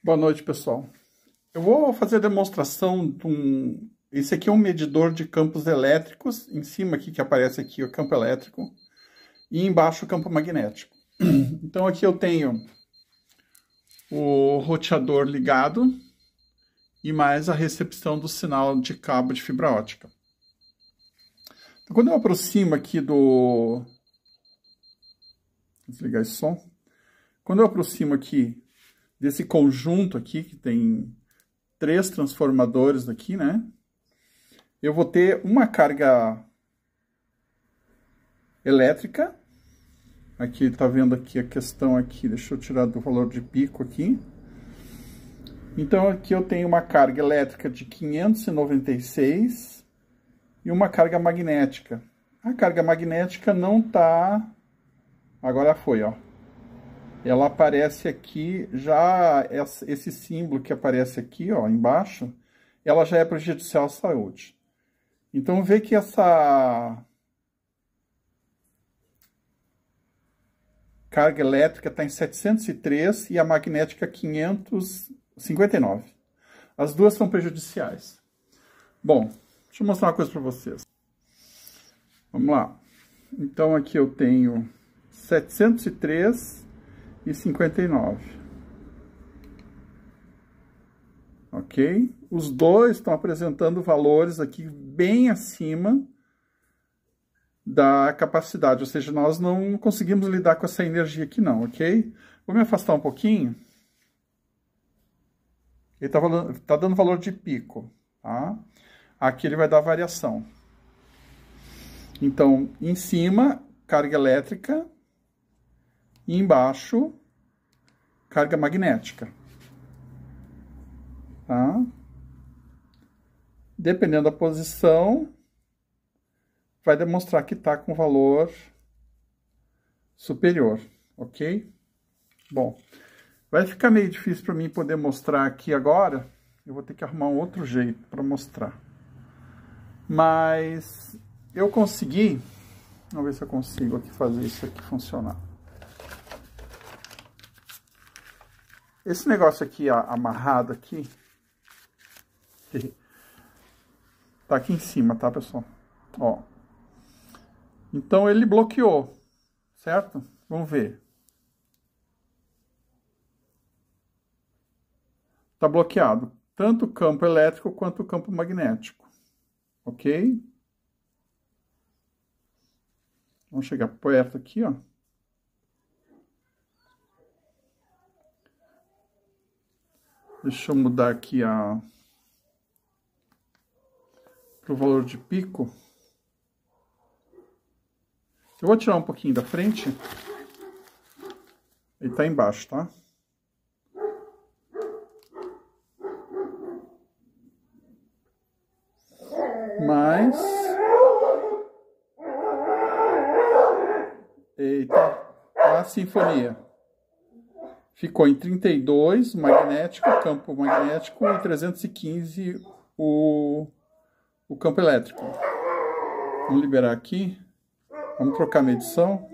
Boa noite, pessoal. Eu vou fazer a demonstração de um... Esse aqui é um medidor de campos elétricos, em cima aqui que aparece aqui o campo elétrico, e embaixo o campo magnético. Então aqui eu tenho o roteador ligado e mais a recepção do sinal de cabo de fibra ótica. Então, quando eu aproximo aqui do... Vou desligar esse som. Quando eu aproximo aqui desse conjunto aqui, que tem três transformadores aqui, né? Eu vou ter uma carga elétrica. Aqui tá vendo aqui a questão aqui, deixa eu tirar do valor de pico aqui. Então aqui eu tenho uma carga elétrica de 596 e uma carga magnética. A carga magnética não tá agora foi, ó ela aparece aqui já esse símbolo que aparece aqui, ó, embaixo, ela já é prejudicial à saúde. Então vê que essa carga elétrica está em 703 e a magnética 559. As duas são prejudiciais. Bom, deixa eu mostrar uma coisa para vocês. Vamos lá. Então aqui eu tenho 703 e 59. Ok? Os dois estão apresentando valores aqui bem acima da capacidade, ou seja, nós não conseguimos lidar com essa energia aqui não, ok? Vou me afastar um pouquinho. Ele está tá dando valor de pico, tá? Aqui ele vai dar variação. Então, em cima, carga elétrica, e embaixo carga magnética. Tá? Dependendo da posição, vai demonstrar que está com valor superior, ok? Bom, vai ficar meio difícil para mim poder mostrar aqui agora. Eu vou ter que arrumar um outro jeito para mostrar. Mas eu consegui, vamos ver se eu consigo aqui fazer isso aqui funcionar. Esse negócio aqui, ó, amarrado aqui, tá aqui em cima, tá, pessoal? Ó. Então ele bloqueou, certo? Vamos ver. Tá bloqueado tanto o campo elétrico quanto o campo magnético, ok? Vamos chegar perto aqui, ó. Deixa eu mudar aqui a para o valor de pico. Eu vou tirar um pouquinho da frente. Ele tá embaixo, tá? Mas... Eita, a sinfonia ficou em 32 magnético, campo magnético, e 315 o, o campo elétrico. Vamos liberar aqui. Vamos trocar a medição.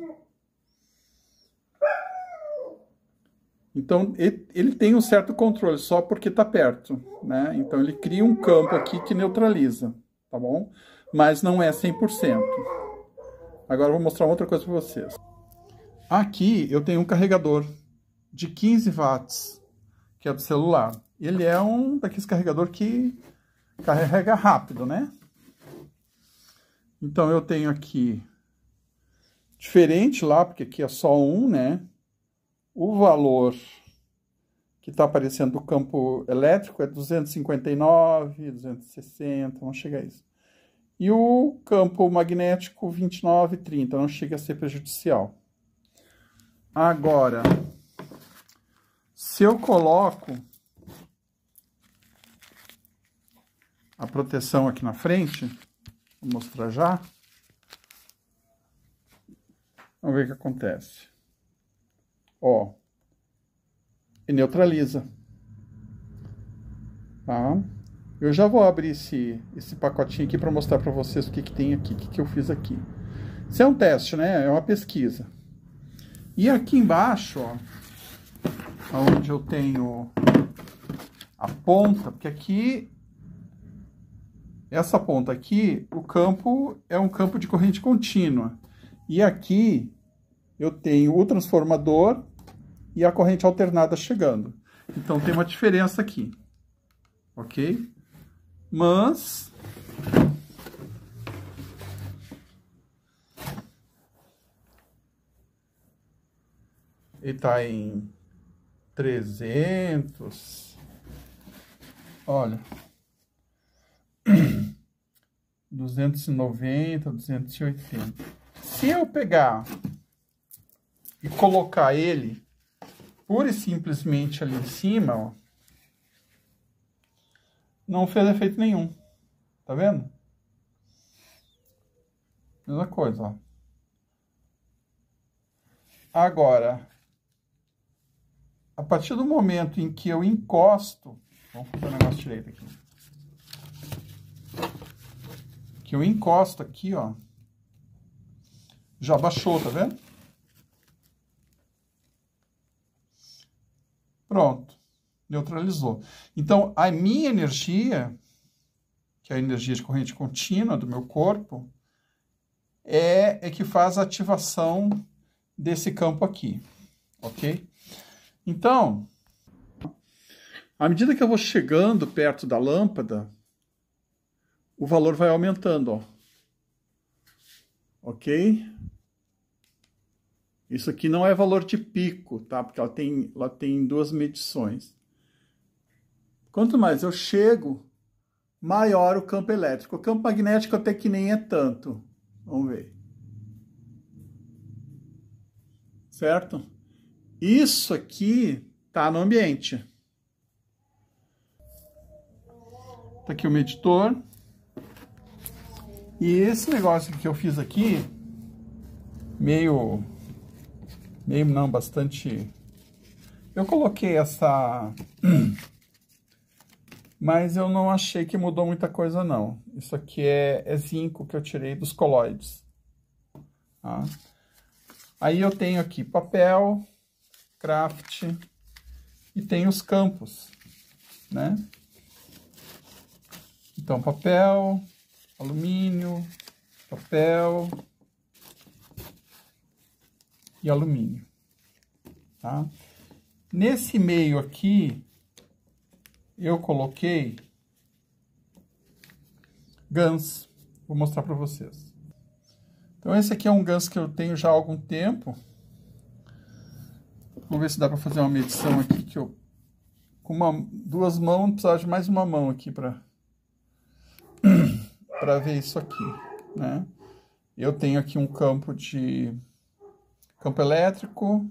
Então, ele tem um certo controle só porque está perto, né? Então, ele cria um campo aqui que neutraliza, tá bom? Mas não é 100%. Agora, eu vou mostrar outra coisa para vocês. Aqui, eu tenho um carregador de 15 watts, que é do celular. Ele é um daqueles carregador que carrega rápido, né? Então eu tenho aqui diferente lá, porque aqui é só um, né? O valor que está aparecendo do campo elétrico é 259, 260, não chega a isso. E o campo magnético 29, 30, não chega a ser prejudicial. Agora, se eu coloco a proteção aqui na frente, vou mostrar já. Vamos ver o que acontece. Ó, e neutraliza. Tá? Eu já vou abrir esse, esse pacotinho aqui para mostrar para vocês o que, que tem aqui, o que, que eu fiz aqui. Isso é um teste, né? É uma pesquisa. E aqui embaixo, ó, onde eu tenho a ponta, porque aqui, essa ponta aqui, o campo é um campo de corrente contínua. E aqui eu tenho o transformador e a corrente alternada chegando. Então tem uma diferença aqui, ok? Mas... Ele está em 300. Olha. 290, 280. Se eu pegar e colocar ele pura e simplesmente ali em cima, ó, não fez efeito nenhum. Tá vendo? Mesma coisa, ó. Agora, a partir do momento em que eu encosto, vamos fazer o um negócio direito aqui, que eu encosto aqui, ó, já baixou, tá vendo? Pronto, neutralizou. Então, a minha energia, que é a energia de corrente contínua do meu corpo, é, é que faz a ativação desse campo aqui, ok? Então, à medida que eu vou chegando perto da lâmpada, o valor vai aumentando, ó. Ok? Isso aqui não é valor de pico, tá? Porque ela tem, ela tem duas medições. Quanto mais eu chego, maior o campo elétrico. O campo magnético até que nem é tanto. Vamos ver. Certo? Isso aqui está no ambiente. Está aqui o meditor. E esse negócio que eu fiz aqui, meio, meio não, bastante... Eu coloquei essa... Mas eu não achei que mudou muita coisa, não. Isso aqui é, é zinco que eu tirei dos coloides. Tá? Aí eu tenho aqui papel, craft e tem os campos, né? Então, papel, alumínio, papel e alumínio, tá? Nesse meio aqui, eu coloquei GANs. Vou mostrar para vocês. Então, esse aqui é um GANs que eu tenho já há algum tempo. Vou ver se dá para fazer uma medição aqui que eu com uma, duas mãos precisava de mais uma mão aqui para para ver isso aqui, né? Eu tenho aqui um campo de campo elétrico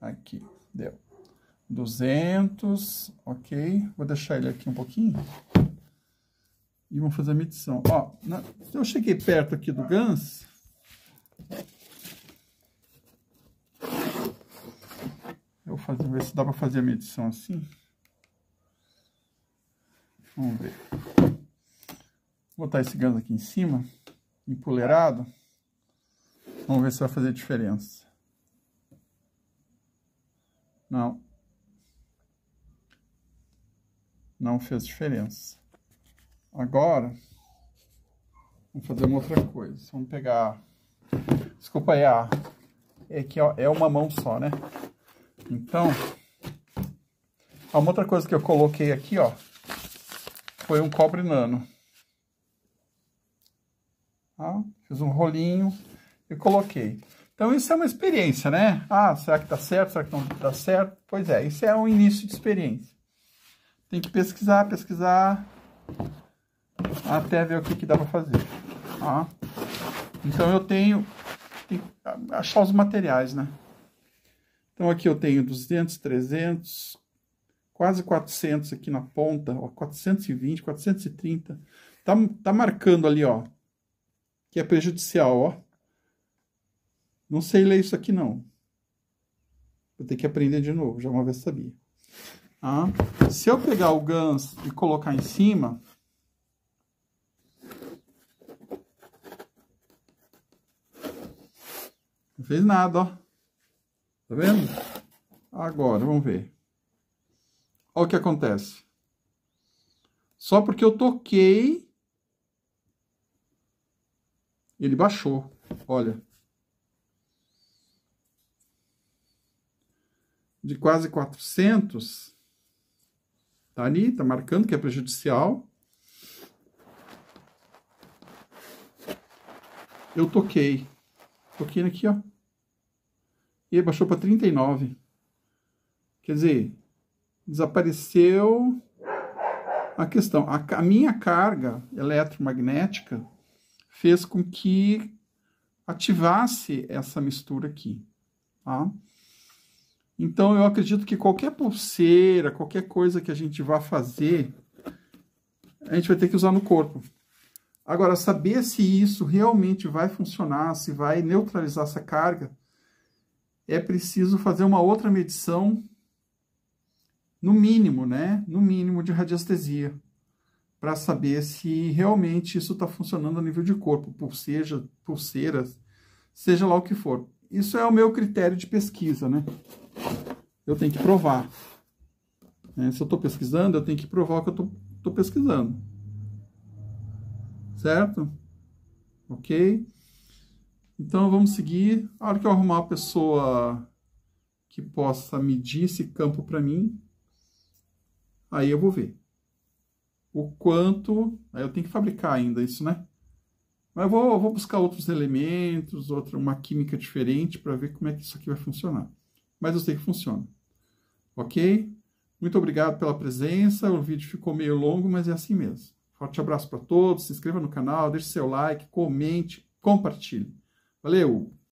aqui deu 200, ok? Vou deixar ele aqui um pouquinho e vamos fazer a medição. Ó, na, eu cheguei perto aqui do Gans. fazer, ver se dá para fazer a medição assim. Vamos ver. Vou botar esse ganso aqui em cima, empoleirado. Vamos ver se vai fazer diferença. Não. Não fez diferença. Agora, vamos fazer uma outra coisa. Vamos pegar... Desculpa aí, a... é que é uma mão só, né? Então, uma outra coisa que eu coloquei aqui, ó, foi um cobre nano. Ó, tá? fiz um rolinho e coloquei. Então isso é uma experiência, né? Ah, será que tá certo? Será que não tá certo? Pois é, isso é um início de experiência. Tem que pesquisar, pesquisar, até ver o que, que dá para fazer. Ó. Tá? Então eu tenho, tenho achar os materiais, né? Então aqui eu tenho 200, 300, quase 400 aqui na ponta, ó, 420, 430. Tá, tá marcando ali, ó, que é prejudicial, ó. Não sei ler isso aqui, não. Vou ter que aprender de novo, já uma vez sabia. Ah, se eu pegar o GANS e colocar em cima... Não fez nada, ó. Tá vendo? Agora, vamos ver. Olha o que acontece. Só porque eu toquei, ele baixou. Olha. De quase 400, tá ali, tá marcando que é prejudicial. Eu toquei. Toquei aqui, ó e aí baixou para 39. Quer dizer, desapareceu a questão. A, a, minha carga eletromagnética fez com que ativasse essa mistura aqui. Tá? Então eu acredito que qualquer pulseira, qualquer coisa que a gente vá fazer, a gente vai ter que usar no corpo. Agora, saber se isso realmente vai funcionar, se vai neutralizar essa carga, é preciso fazer uma outra medição, no mínimo, né? No mínimo de radiestesia, para saber se realmente isso está funcionando a nível de corpo, pulseja, pulseiras, seja lá o que for. Isso é o meu critério de pesquisa, né? Eu tenho que provar. Né? se eu estou pesquisando, eu tenho que provar o que eu estou pesquisando. Certo? Ok? Então vamos seguir. A hora que eu arrumar uma pessoa que possa medir esse campo para mim, aí eu vou ver. O quanto. Aí eu tenho que fabricar ainda isso, né? Mas eu vou, eu vou buscar outros elementos, outra, uma química diferente para ver como é que isso aqui vai funcionar. Mas eu sei que funciona. Ok? Muito obrigado pela presença. O vídeo ficou meio longo, mas é assim mesmo. Forte abraço para todos. Se inscreva no canal, deixe seu like, comente, compartilhe. Valeu!